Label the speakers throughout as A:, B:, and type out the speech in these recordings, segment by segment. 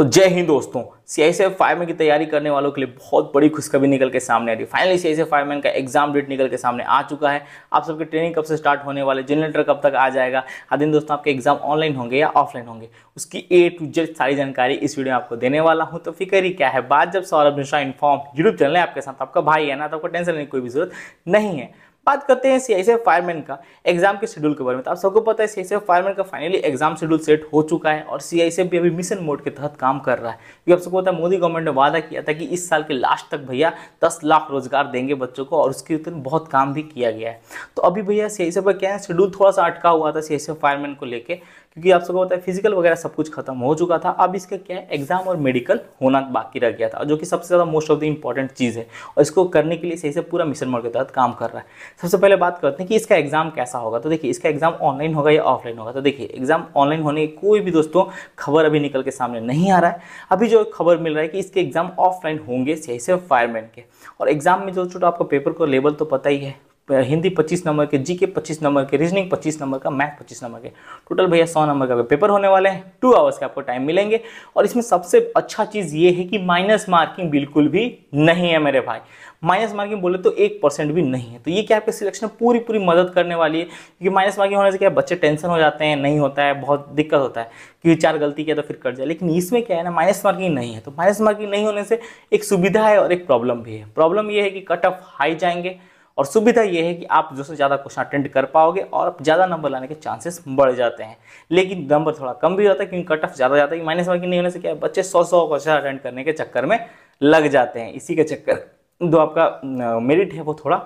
A: तो जय हिंद दोस्तों सी आई फायरमैन की तैयारी करने वालों के लिए बहुत बड़ी खुशखबरी निकल के सामने आ रही है फाइनली सी आई फायरमैन का एग्जाम डेट निकल के सामने आ चुका है आप सबके ट्रेनिंग कब से स्टार्ट होने वाले जनरेटर कब तक आ जाएगा हर दिन दोस्तों आपके एग्जाम ऑनलाइन होंगे या ऑफलाइन होंगे उसकी ए टू जेड सारी जानकारी इस वीडियो में आपको देने वाला हूँ तो फिक्र ही क्या है बात जब Saurabh Mishra inform YouTube channel है आपके साथ आपका भाई है ना तो आपको टेंशन लेने की कोई भी जरूरत नहीं है बात करते हैं सी फायरमैन का एग्जाम के शेड्यूल के बारे में तो आप सबको पता है सीआईसीएफ फायरमैन का फाइनली एग्जाम शेड्यूल सेट हो चुका है और सी भी अभी मिशन मोड के तहत काम कर रहा है क्योंकि आप सबको पता है मोदी गवर्नमेंट ने वादा किया था कि इस साल के लास्ट तक भैया दस लाख रोजगार देंगे बच्चों को और उसके उतने बहुत काम भी किया गया है तो अभी भैया सी का क्या है शेड्यूल थोड़ा सा अटका हुआ था सी फायरमैन को लेकर क्योंकि आप सबको पता है फिजिकल वगैरह सब कुछ खत्म हो चुका था अब इसका क्या है एग्जाम और मेडिकल होना बाकी रह गया था जो कि सबसे ज़्यादा मोस्ट ऑफ द इंपॉर्टेंट चीज़ है और इसको करने के लिए सही से पूरा मिशन मोड के तहत काम कर रहा है सबसे पहले बात करते हैं कि इसका एग्जाम कैसा होगा तो देखिए इसका एग्जाम ऑनलाइन होगा या ऑफलाइन होगा तो देखिए एग्जाम ऑनलाइन होने की कोई भी दोस्तों खबर अभी निकल के सामने नहीं आ रहा है अभी जो खबर मिल रहा है कि इसके एग्जाम ऑफलाइन होंगे सही से फायरमैन के और एग्जाम में जो छोटा आपको पेपर को लेवल तो पता ही है हिंदी 25 नंबर के जीके 25 नंबर के रीजनिंग 25 नंबर का मैथ 25 नंबर के टोटल भैया 100 नंबर का पेपर होने वाले हैं टू आवर्स के आपको टाइम मिलेंगे और इसमें सबसे अच्छा चीज़ ये है कि माइनस मार्किंग बिल्कुल भी नहीं है मेरे भाई माइनस मार्किंग बोले तो एक परसेंट भी नहीं है तो ये क्या आपके सिलेक्शन में पूरी पूरी मदद करने वाली है क्योंकि माइनस मार्किंग होने से क्या बच्चे टेंशन हो जाते हैं नहीं होता है बहुत दिक्कत होता है कि चार गलती किया तो फिर कर जाए लेकिन इसमें क्या है ना माइनस मार्किंग नहीं है तो माइनस मार्किंग नहीं होने से एक सुविधा है और एक प्रॉब्लम भी है प्रॉब्लम ये है कि कट ऑफ हाई जाएंगे और सुविधा यह है कि आप जो से ज़्यादा क्वेश्चन अटेंड कर पाओगे और आप ज़्यादा नंबर लाने के चांसेस बढ़ जाते हैं लेकिन नंबर थोड़ा कम भी होता है क्योंकि कट ऑफ ज़्यादा जाता है माइनस मार्किंग नहीं होने से क्या है बच्चे सौ सौ क्वेश्चन अटेंड करने के चक्कर में लग जाते हैं इसी के चक्कर जो आपका मेरिट है वो थोड़ा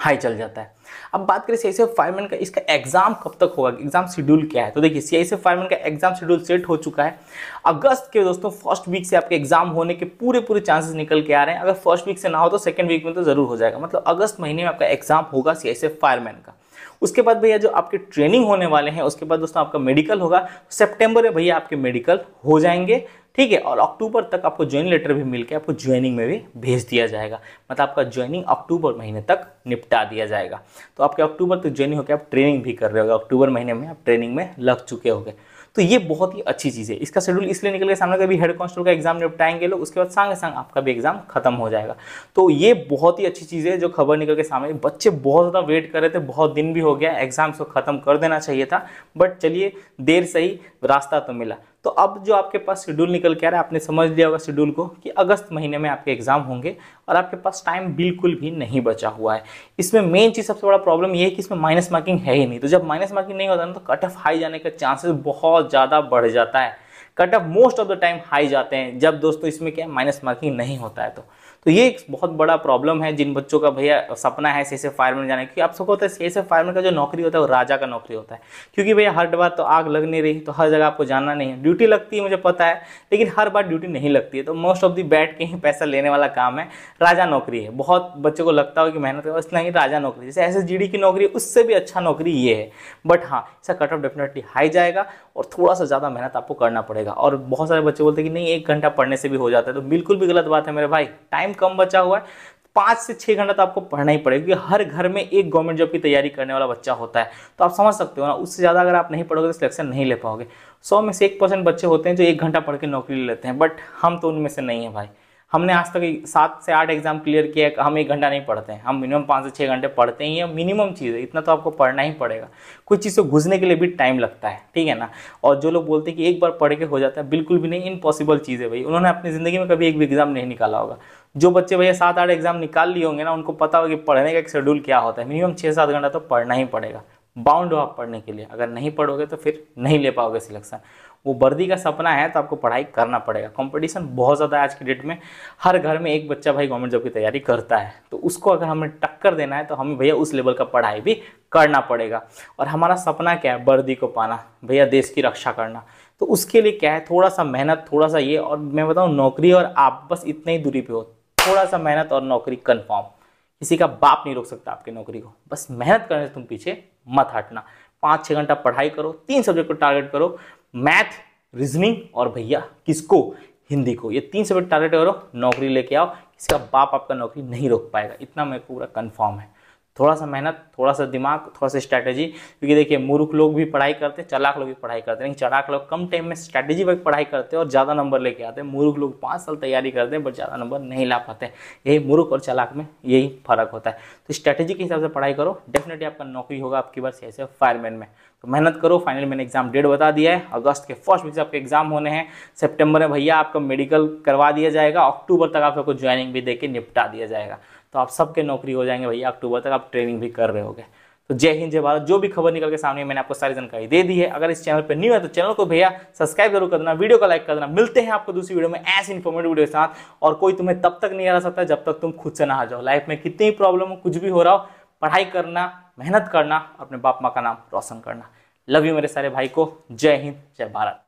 A: हाई चल जाता है अब बात करें सी आई फायरमैन का इसका एग्ज़ाम कब तक होगा एग्ज़ाम शेड्यूल क्या है तो देखिए सी आई फायरमैन का एग्ज़ाम शेड्यूल सेट हो चुका है अगस्त के दोस्तों फर्स्ट वीक से आपके एग्ज़ाम होने के पूरे पूरे चांसेस निकल के आ रहे हैं अगर फर्स्ट वीक से ना हो तो सेकेंड वीक में तो ज़रूर हो जाएगा मतलब अगस्त महीने में आपका एग्ज़ाम होगा सी आई फायरमैन का उसके बाद भैया जो आपके ट्रेनिंग होने वाले हैं उसके बाद दोस्तों आपका मेडिकल होगा सेप्टेम्बर में भैया आपके मेडिकल हो जाएंगे ठीक है और अक्टूबर तक आपको ज्वाइन लेटर भी मिलकर आपको ज्वाइनिंग में भी भेज दिया जाएगा मतलब आपका ज्वाइनिंग अक्टूबर महीने तक निपटा दिया जाएगा तो आपके अक्टूबर तक ज्वाइनिंग होकर आप ट्रेनिंग भी कर रहे होगा अक्टूबर महीने में आप ट्रेनिंग में लग चुके होंगे तो ये बहुत ही अच्छी चीज़ है इसका शेड्यूल इसलिए निकल के सामने अभी हेड कॉन्स्टेबल का एग्जाम निपटाएंगे लोग उसके बाद सांग सांग आपका भी एग्जाम खत्म हो जाएगा तो ये बहुत ही अच्छी चीज़ है जो खबर निकल के सामने बच्चे बहुत ज़्यादा वेट कर रहे थे बहुत दिन भी हो गया एग्जाम्स को ख़त्म कर देना चाहिए था बट चलिए देर से ही रास्ता तो मिला तो अब जो आपके पास शेड्यूल निकल के आ रहा है आपने समझ लिया होगा शेड्यूल को कि अगस्त महीने में आपके एग्जाम होंगे और आपके पास टाइम बिल्कुल भी नहीं बचा हुआ है इसमें मेन चीज़ सबसे बड़ा प्रॉब्लम ये है कि इसमें माइनस मार्किंग है ही नहीं तो जब माइनस मार्किंग नहीं होता ना तो कट ऑफ हाई जाने का चांसेस बहुत ज़्यादा बढ़ जाता है cut off most of the time high जाते हैं जब दोस्तों इसमें क्या माइनस मार्किंग नहीं होता है तो तो ये एक बहुत बड़ा प्रॉब्लम है जिन बच्चों का भैया सपना है सी फायर में जाने क्योंकि आप सबको होता है सी एस फायर में का जो नौकरी होता है वो राजा का नौकरी होता है क्योंकि भैया हर बार तो आग लग नहीं रही तो हर जगह आपको जाना नहीं है ड्यूटी लगती है मुझे पता है लेकिन हर बार ड्यूटी नहीं लगती है तो मोस्ट ऑफ दी बैठ के ही पैसा लेने वाला काम है राजा नौकरी है बहुत बच्चों को लगता हो कि मेहनत करो इसलिए ही राजा नौकरी जैसे एस की नौकरी उससे भी अच्छा नौकरी ये है बट हाँ इसका कट ऑफ डेफिनेटली हाई जाएगा और थोड़ा सा ज़्यादा मेहनत आपको करना पड़ेगा जाएगा और बहुत सारे बच्चे बोलते हैं कि नहीं एक घंटा पढ़ने से भी हो जाता है तो बिल्कुल भी गलत बात है मेरे भाई टाइम कम बचा हुआ है पाँच से छः घंटा तो आपको पढ़ना ही पड़ेगा क्योंकि हर घर में एक गवर्नमेंट जॉब की तैयारी करने वाला बच्चा होता है तो आप समझ सकते हो ना उससे ज़्यादा अगर आप नहीं पढ़ोगे तो सिलेक्शन नहीं ले पाओगे सौ में से एक परसेंट बच्चे होते हैं जो एक घंटा पढ़ के नौकरी ले लेते हैं बट हम तो उनमें से नहीं है भाई हमने आज तक सात से आठ एग्जाम क्लियर किया हम एक घंटा नहीं पढ़ते हैं हम मिनिमम पाँच से छः घंटे पढ़ते ही हैं मिनिमम चीज़ है इतना तो आपको पढ़ना ही पड़ेगा कुछ चीज़ को घुसने के लिए भी टाइम लगता है ठीक है ना और जो लोग बोलते हैं कि एक बार पढ़ के हो जाता है बिल्कुल भी नहीं इम्पॉसिबल चीज़ है भाई उन्होंने अपनी ज़िंदगी में कभी एक भी एग्ज़ाम नहीं निकाला होगा जो बच्चे भैया सात आठ एग्जाम निकाल लिए होंगे ना उनको पता होगा कि पढ़ने का एक शेड्यूल क्या होता है मिनिमम छः सात घंटा तो पढ़ना ही पड़ेगा बाउंड हो आप पढ़ने के लिए अगर नहीं पढ़ोगे तो फिर नहीं ले पाओगे सिलेक्शन वो वर्दी का सपना है तो आपको पढ़ाई करना पड़ेगा कंपटीशन बहुत ज़्यादा है आज की डेट में हर घर में एक बच्चा भाई गवर्नमेंट जॉब की तैयारी करता है तो उसको अगर हमें टक्कर देना है तो हमें भैया उस लेवल का पढ़ाई भी करना पड़ेगा और हमारा सपना क्या है वर्दी को पाना भैया देश की रक्षा करना तो उसके लिए क्या है थोड़ा सा मेहनत थोड़ा सा ये और मैं बताऊँ नौकरी और आप बस इतने ही दूरी पर हो थोड़ा सा मेहनत और नौकरी कन्फर्म किसी का बाप नहीं रोक सकता आपकी नौकरी को बस मेहनत करने से तुम पीछे मत हटना पाँच छः घंटा पढ़ाई करो तीन सब्जेक्ट को टारगेट करो मैथ रीजनिंग और भैया किसको हिंदी को ये तीन सब्जेक्ट टारगेट करो नौकरी लेके आओ इसका बाप आपका नौकरी नहीं रोक पाएगा इतना मेरे को पूरा कन्फर्म है थोड़ा सा मेहनत थोड़ा सा दिमाग थोड़ा सा स्ट्रैटेजी क्योंकि देखिए मूर्ख लोग भी पढ़ाई करते हैं चलाक लोग भी पढ़ाई करते हैं लेकिन चलाक लोग कम टाइम में स्ट्रैटेजी वर्क पढ़ाई करते हैं और ज़्यादा नंबर लेके आते हैं मूर्ख लोग पाँच साल तैयारी करते हैं बट ज़्यादा नंबर नहीं ला पाते यही मूर्ख और चलाक में यही फर्क होता है तो स्ट्रैटेजी के हिसाब से पढ़ाई करो डेफिनेटली आपका नौकरी होगा आपकी बस ऐसे फायरमैन में तो मेहनत करो फाइनल मैंने एग्जाम डेट बता दिया है अगस्त के फर्स्ट वीक से आपके एग्जाम होने हैं सेप्टेम्बर में भैया आपका मेडिकल करवा दिया जाएगा अक्टूबर तक आपको ज्वाइनिंग भी देकर निपटा दिया जाएगा तो आप सबके नौकरी हो जाएंगे भैया अक्टूबर तक आप ट्रेनिंग भी कर रहे होगे तो जय हिंद जय भारत जो भी खबर निकल के सामने मैंने आपको सारी जानकारी दे दी है अगर इस चैनल पर न्यू है तो चैनल को भैया सब्सक्राइब जरूर कर देना वीडियो को लाइक कर देना मिलते हैं आपको दूसरी वीडियो में ऐसे इन्फॉर्मेटिव वीडियो के साथ और कोई तुम्हें तब तक नहीं हरा सकता जब तक तुम खुद से ना जाओ लाइफ में कितनी प्रॉब्लम हो कुछ भी हो रहा हो पढ़ाई करना मेहनत करना अपने बाप माँ का नाम रोशन करना लव यू मेरे सारे भाई को जय हिंद जय भारत